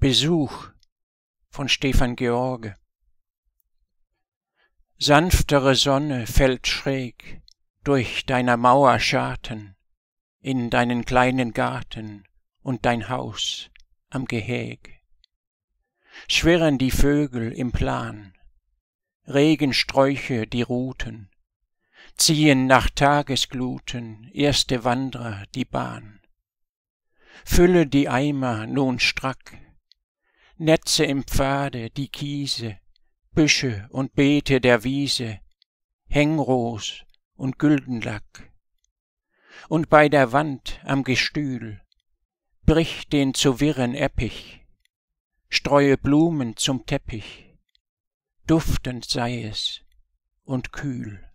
Besuch von Stefan George. Sanftere Sonne fällt schräg durch deiner Mauer Schatten in deinen kleinen Garten und dein Haus am Geheg. Schwirren die Vögel im Plan, Regensträuche die Ruten, ziehen nach Tagesgluten erste Wanderer die Bahn. Fülle die Eimer nun strack Netze im Pfade, die Kiese, Büsche und Beete der Wiese, Hängros und Güldenlack. Und bei der Wand am Gestühl, bricht den zu wirren Eppich, streue Blumen zum Teppich, duftend sei es und kühl.